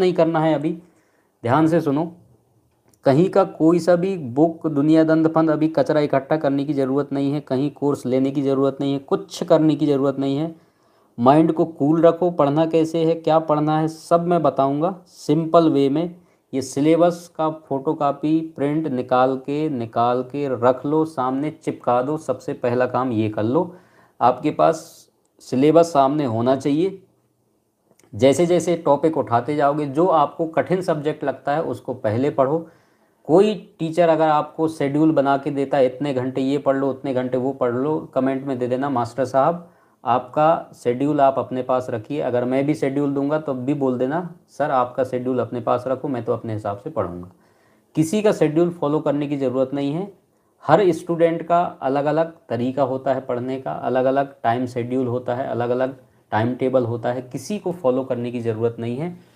नहीं करना है अभी ध्यान से सुनो कहीं का कोई सा भी बुक दुनिया दंद फंद अभी कचरा इकट्ठा करने की ज़रूरत नहीं है कहीं कोर्स लेने की ज़रूरत नहीं है कुछ करने की ज़रूरत नहीं है माइंड को कूल रखो पढ़ना कैसे है क्या पढ़ना है सब मैं बताऊंगा सिंपल वे में ये सिलेबस का फ़ोटो कापी प्रिंट निकाल के निकाल के रख लो सामने चिपका दो सबसे पहला काम ये कर लो आपके पास सिलेबस सामने होना चाहिए जैसे जैसे टॉपिक उठाते जाओगे जो आपको कठिन सब्जेक्ट लगता है उसको पहले पढ़ो कोई टीचर अगर आपको शेड्यूल बना के देता है इतने घंटे ये पढ़ लो उतने घंटे वो पढ़ लो कमेंट में दे देना मास्टर साहब आपका शेड्यूल आप अपने पास रखिए अगर मैं भी शेड्यूल दूंगा तो भी बोल देना सर आपका शेड्यूल अपने पास रखो मैं तो अपने हिसाब से पढ़ूंगा किसी का शेड्यूल फॉलो करने की ज़रूरत नहीं है हर स्टूडेंट का अलग अलग तरीका होता है पढ़ने का अलग अलग टाइम शेड्यूल होता है अलग अलग टाइम टेबल होता है किसी को फॉलो करने की ज़रूरत नहीं है